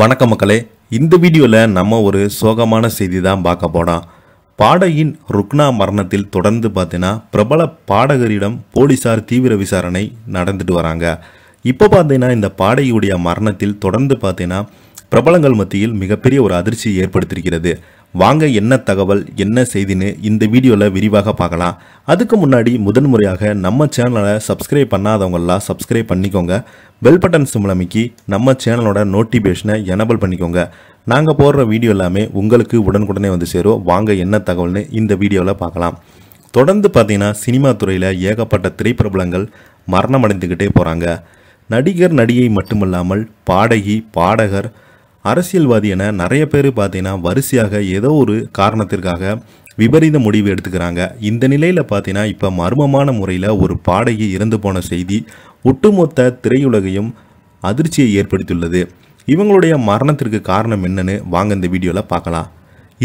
வணக்க மக்களே இந்த வீடியோவில் நம்ம ஒரு சோகமான செய்தி தான் பார்க்க போனோம் பாடகியின் ருக்னா மரணத்தில் தொடர்ந்து பார்த்தீங்கன்னா பிரபல பாடகரிடம் போலீஸார் தீவிர விசாரணை நடந்துட்டு வராங்க இப்போ பார்த்தீங்கன்னா இந்த பாடகியுடைய மரணத்தில் தொடர்ந்து பார்த்தீங்கன்னா பிரபலங்கள் மத்தியில் மிகப்பெரிய ஒரு அதிர்ச்சி ஏற்படுத்தியிருக்கிறது வாங்க என்ன தகவல் என்ன செய்தின்னு இந்த வீடியோவில் விரிவாக பார்க்கலாம் அதுக்கு முன்னாடி முதன்முறையாக நம்ம சேனலை சப்ஸ்கிரைப் பண்ணாதவங்களாம் சப்ஸ்கிரைப் பண்ணிக்கோங்க பெல் பட்டன் சிம்லமைக்கு நம்ம சேனலோட நோட்டிஃபிகேஷனை எனபிள் பண்ணிக்கோங்க நாங்கள் போடுற வீடியோ எல்லாமே உங்களுக்கு உடனுக்குடனே வந்து சேரும் வாங்க என்ன தகவல்னு இந்த வீடியோவில் பார்க்கலாம் தொடர்ந்து பார்த்தீங்கன்னா சினிமா துறையில் ஏகப்பட்ட திரைப்பிரபலங்கள் மரணமடைந்துக்கிட்டே போகிறாங்க நடிகர் நடிகை மட்டுமல்லாமல் பாடகி பாடகர் அரசியல்வாதி என நிறைய பேர் பார்த்தீங்கன்னா வரிசையாக ஏதோ ஒரு காரணத்திற்காக விபரீத முடிவு எடுத்துக்கிறாங்க இந்த நிலையில் பார்த்தீங்கன்னா இப்போ மர்மமான முறையில் ஒரு பாடகி இறந்து போன செய்தி ஒட்டுமொத்த திரையுலகையும் அதிர்ச்சியை ஏற்படுத்தியுள்ளது இவங்களுடைய மரணத்திற்கு காரணம் என்னன்னு வாங்க இந்த வீடியோவில் பார்க்கலாம்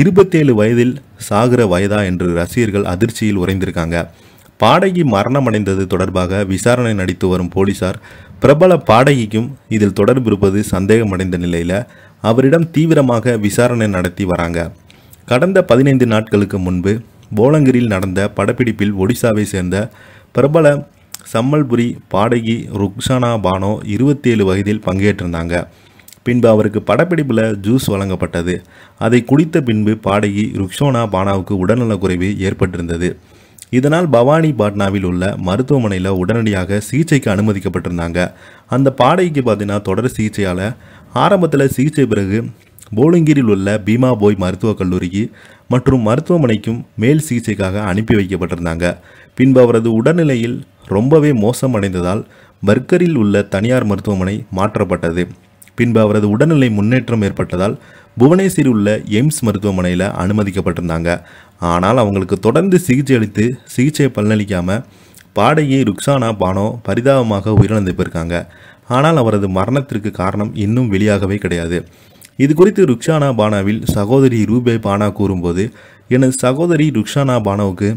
இருபத்தேழு வயதில் சாகிற வயதா என்று ரசிகர்கள் அதிர்ச்சியில் உறைந்திருக்காங்க பாடகி மரணமடைந்தது தொடர்பாக விசாரணை நடித்து வரும் போலீசார் பிரபல பாடகிக்கும் இதில் தொடர்பு இருப்பது சந்தேகமடைந்த நிலையில் அவரிடம் தீவிரமாக விசாரணை நடத்தி வராங்க கடந்த பதினைந்து நாட்களுக்கு முன்பு போலங்கிரில் நடந்த படப்பிடிப்பில் ஒடிசாவை சேர்ந்த பிரபல சம்மல்புரி பாடகி ருக்ஷானா பானோ இருபத்தி ஏழு வயதில் பங்கேற்றிருந்தாங்க பின்பு அவருக்கு படப்பிடிப்பில் ஜூஸ் வழங்கப்பட்டது அதை குடித்த பின்பு பாடகி ருக்ஷோனா பானாவுக்கு உடல்நலக்குறைவு ஏற்பட்டிருந்தது இதனால் பவானி பாட்னாவில் உள்ள மருத்துவமனையில் உடனடியாக சிகிச்சைக்கு அனுமதிக்கப்பட்டிருந்தாங்க அந்த பாடகிக்கு பார்த்தீங்கன்னா தொடர் சிகிச்சையால் ஆரம்பத்தில் சிகிச்சை பிறகு போலிங்கிரில் உள்ள பீமா போய் மருத்துவக் கல்லூரிக்கு மற்றும் மருத்துவமனைக்கும் மேல் சிகிச்சைக்காக அனுப்பி வைக்கப்பட்டிருந்தாங்க பின்பு அவரது உடல்நிலையில் ரொம்பவே மோசமடைந்ததால் பர்கரில் உள்ள தனியார் மருத்துவமனை மாற்றப்பட்டது பின்பு அவரது உடல்நிலை முன்னேற்றம் ஏற்பட்டதால் புவனேஸ்வரில் உள்ள எய்ம்ஸ் மருத்துவமனையில் அனுமதிக்கப்பட்டிருந்தாங்க ஆனால் அவங்களுக்கு தொடர்ந்து சிகிச்சை அளித்து சிகிச்சை பலனளிக்காமல் பாடகி ருக்ஸானா பானோ பரிதாபமாக உயிரிழந்து போயிருக்காங்க ஆனால் அவரது மரணத்திற்கு காரணம் இன்னும் வெளியாகவே கிடையாது இது குறித்து ருக்ஷானா பானாவில் சகோதரி ரூபே பானா கூறும்போது எனது சகோதரி ருக்ஷானா பானோவுக்கு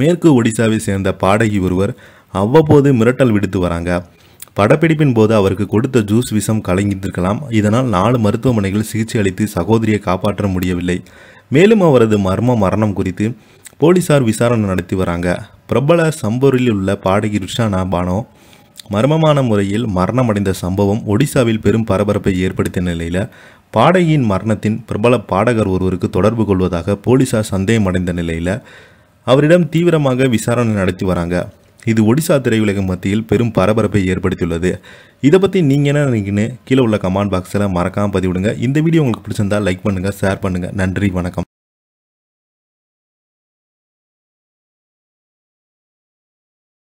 மேற்கு ஒடிசாவை சேர்ந்த பாடகி ஒருவர் அவ்வப்போது மிரட்டல் விடுத்து வராங்க படப்பிடிப்பின் போது அவருக்கு கொடுத்த ஜூஸ் விஷம் கலங்கியிருக்கலாம் இதனால் நாலு மருத்துவமனைகள் சிகிச்சை அளித்து சகோதரியை காப்பாற்ற முடியவில்லை மேலும் அவரது மர்ம மரணம் குறித்து போலீசார் விசாரணை நடத்தி வராங்க பிரபல சம்பூரில் உள்ள பாடகி ருஷானா பானோ மர்மமான முறையில் மரணமடைந்த சம்பவம் ஒடிசாவில் பெரும் பரபரப்பை ஏற்படுத்திய நிலையில் பாடகியின் மரணத்தின் பிரபல பாடகர் ஒருவருக்கு தொடர்பு கொள்வதாக போலீசார் சந்தேகமடைந்த நிலையில் அவரிடம் தீவிரமாக விசாரணை நடத்தி வராங்க இது ஒடிசா திரையுலகம் மத்தியில் பெரும் பரபரப்பை ஏற்படுத்தியுள்ளது இதை பற்றி நீங்கள் என்ன நினைக்கின்னு கீழே உள்ள கமெண்ட் பாக்ஸில் மறக்காமல் பதிவிடுங்க இந்த வீடியோ உங்களுக்கு பிடிச்சிருந்தால் லைக் பண்ணுங்கள் ஷேர் பண்ணுங்கள் நன்றி வணக்கம்